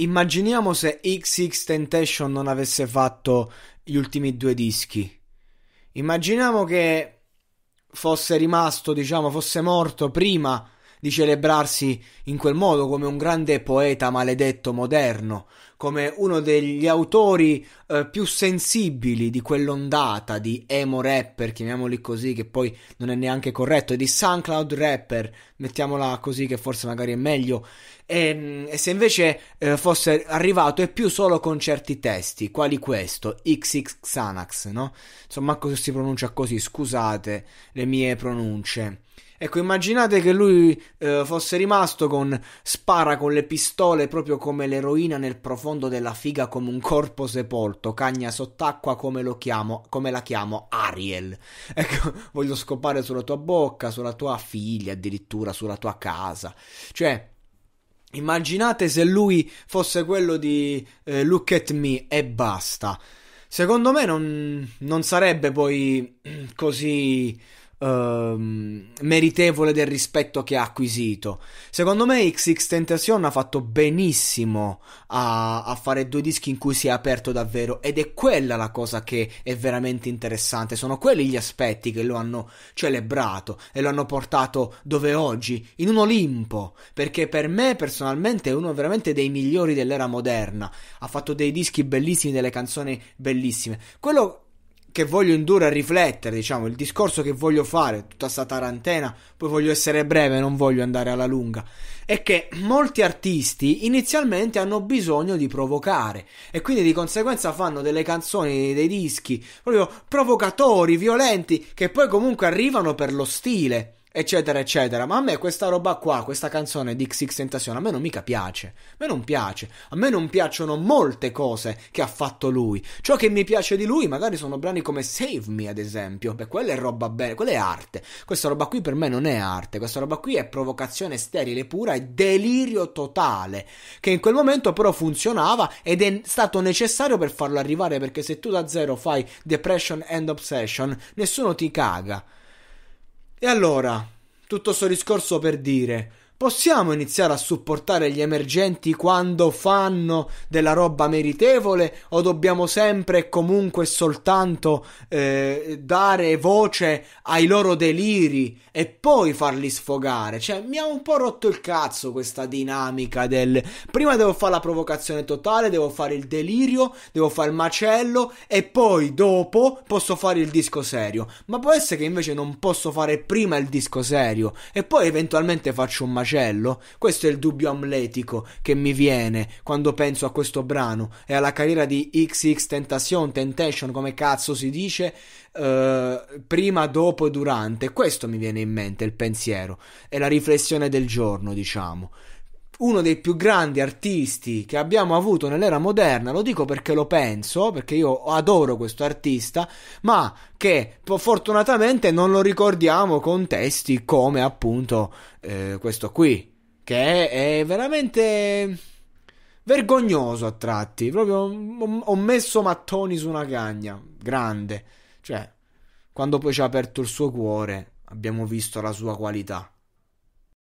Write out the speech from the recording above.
Immaginiamo se XX Temptation non avesse fatto gli ultimi due dischi. Immaginiamo che fosse rimasto, diciamo, fosse morto prima di celebrarsi in quel modo come un grande poeta maledetto moderno, come uno degli autori eh, più sensibili di quell'ondata di emo rapper, chiamiamoli così, che poi non è neanche corretto, e di SoundCloud rapper, mettiamola così che forse magari è meglio, e, ehm, e se invece eh, fosse arrivato e più solo con certi testi, quali questo, XX Xanax, no? Insomma, si pronuncia così, scusate le mie pronunce. Ecco, immaginate che lui eh, fosse rimasto con spara con le pistole proprio come l'eroina nel profondo della figa come un corpo sepolto, cagna sott'acqua come lo chiamo, come la chiamo Ariel. Ecco, voglio scopare sulla tua bocca, sulla tua figlia, addirittura sulla tua casa. Cioè immaginate se lui fosse quello di eh, Look at me e basta. Secondo me non, non sarebbe poi così Um, meritevole del rispetto che ha acquisito. Secondo me XX Tentacion ha fatto benissimo a, a, fare due dischi in cui si è aperto davvero ed è quella la cosa che è veramente interessante, sono quelli gli aspetti che lo hanno celebrato e lo hanno portato dove oggi, in un Olimpo, perché per me personalmente è uno veramente dei migliori dell'era moderna, ha fatto dei dischi bellissimi, delle canzoni bellissime. Quello che voglio indurre a riflettere, diciamo, il discorso che voglio fare, tutta questa tarantena, poi voglio essere breve, non voglio andare alla lunga, è che molti artisti inizialmente hanno bisogno di provocare e quindi di conseguenza fanno delle canzoni, dei dischi proprio provocatori, violenti, che poi comunque arrivano per lo stile eccetera, eccetera. Ma a me questa roba qua, questa canzone di XX Tentacion, a me non mica piace. A me non piace. A me non piacciono molte cose che ha fatto lui. Ciò che mi piace di lui, magari sono brani come Save Me, ad esempio. Beh, quella è roba bella, quella è arte. Questa roba qui per me non è arte. Questa roba qui è provocazione sterile pura e delirio totale. Che in quel momento però funzionava ed è stato necessario per farlo arrivare. Perché se tu da zero fai Depression and Obsession, nessuno ti caga. E allora, tutto sto discorso per dire Possiamo iniziare a supportare gli emergenti quando fanno della roba meritevole o dobbiamo sempre e comunque soltanto eh, dare voce ai loro deliri e poi farli sfogare? Cioè, mi ha un po' rotto il cazzo questa dinamica del prima devo fare la provocazione totale, devo fare il delirio, devo fare il macello e poi dopo posso fare il disco serio. Ma può essere che invece non posso fare prima il disco serio e poi eventualmente faccio un macello macello? Questo è il dubbio amletico che mi viene quando penso a questo brano e alla carriera di XX Tentation, Tentation come cazzo si dice, eh, prima, dopo e durante. Questo mi viene in mente il pensiero e la riflessione del giorno, diciamo uno dei più grandi artisti che abbiamo avuto nell'era moderna, lo dico perché lo penso, perché io adoro questo artista, ma che fortunatamente non lo ricordiamo con testi come appunto eh, questo qui, che è, veramente vergognoso a tratti, proprio ho messo mattoni su una cagna, grande, cioè quando poi ci ha aperto il suo cuore abbiamo visto la sua qualità.